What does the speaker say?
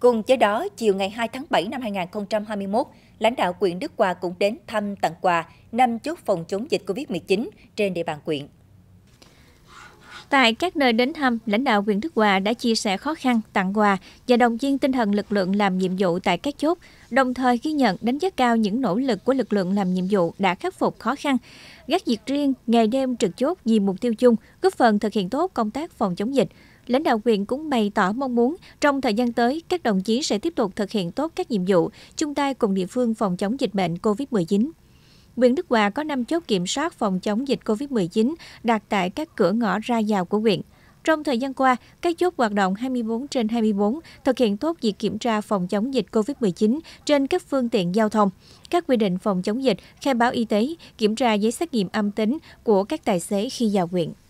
Cùng với đó, chiều ngày 2 tháng 7 năm 2021, lãnh đạo quyện Đức Hòa cũng đến thăm tặng quà năm chốt phòng chống dịch COVID-19 trên địa bàn quyện. Tại các nơi đến thăm, lãnh đạo quyện Đức Hòa đã chia sẻ khó khăn, tặng quà và động viên tinh thần lực lượng làm nhiệm vụ tại các chốt, đồng thời ghi nhận đánh giá cao những nỗ lực của lực lượng làm nhiệm vụ đã khắc phục khó khăn, gác việc riêng, ngày đêm trực chốt vì mục tiêu chung, góp phần thực hiện tốt công tác phòng chống dịch, lãnh đạo huyện cũng bày tỏ mong muốn trong thời gian tới, các đồng chí sẽ tiếp tục thực hiện tốt các nhiệm vụ, chung tay cùng địa phương phòng chống dịch bệnh COVID-19. Huyện Đức Hòa có 5 chốt kiểm soát phòng chống dịch COVID-19 đặt tại các cửa ngõ ra vào của huyện. Trong thời gian qua, các chốt hoạt động 24 trên 24 thực hiện tốt việc kiểm tra phòng chống dịch COVID-19 trên các phương tiện giao thông, các quy định phòng chống dịch, khai báo y tế, kiểm tra giấy xét nghiệm âm tính của các tài xế khi vào huyện.